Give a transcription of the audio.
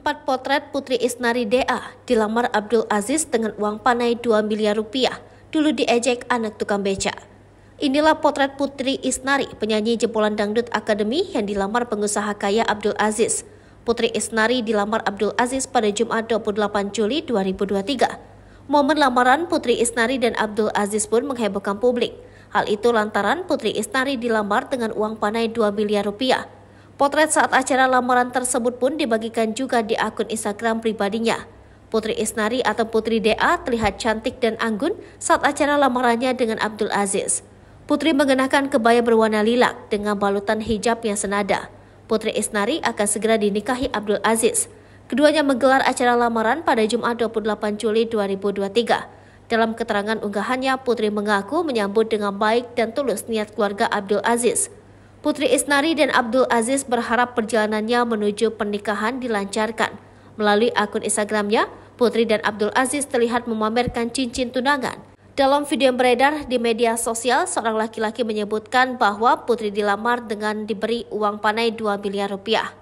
Empat potret Putri Isnari DA dilamar Abdul Aziz dengan uang panai 2 miliar rupiah, dulu diejek anak tukang beca. Inilah potret Putri Isnari, penyanyi jempolan dangdut akademi yang dilamar pengusaha kaya Abdul Aziz. Putri Isnari dilamar Abdul Aziz pada Jumat 28 Juli 2023. Momen lamaran Putri Isnari dan Abdul Aziz pun menghebohkan publik. Hal itu lantaran Putri Isnari dilamar dengan uang panai 2 miliar rupiah. Potret saat acara lamaran tersebut pun dibagikan juga di akun Instagram pribadinya. Putri Isnari atau Putri DA terlihat cantik dan anggun saat acara lamarannya dengan Abdul Aziz. Putri mengenakan kebaya berwarna lilak dengan balutan hijab yang senada. Putri Isnari akan segera dinikahi Abdul Aziz. Keduanya menggelar acara lamaran pada Jumat 28 Juli 2023. Dalam keterangan unggahannya, Putri mengaku menyambut dengan baik dan tulus niat keluarga Abdul Aziz. Putri Isnari dan Abdul Aziz berharap perjalanannya menuju pernikahan dilancarkan. Melalui akun Instagramnya, Putri dan Abdul Aziz terlihat memamerkan cincin tunangan. Dalam video yang beredar di media sosial, seorang laki-laki menyebutkan bahwa Putri dilamar dengan diberi uang panai 2 miliar rupiah.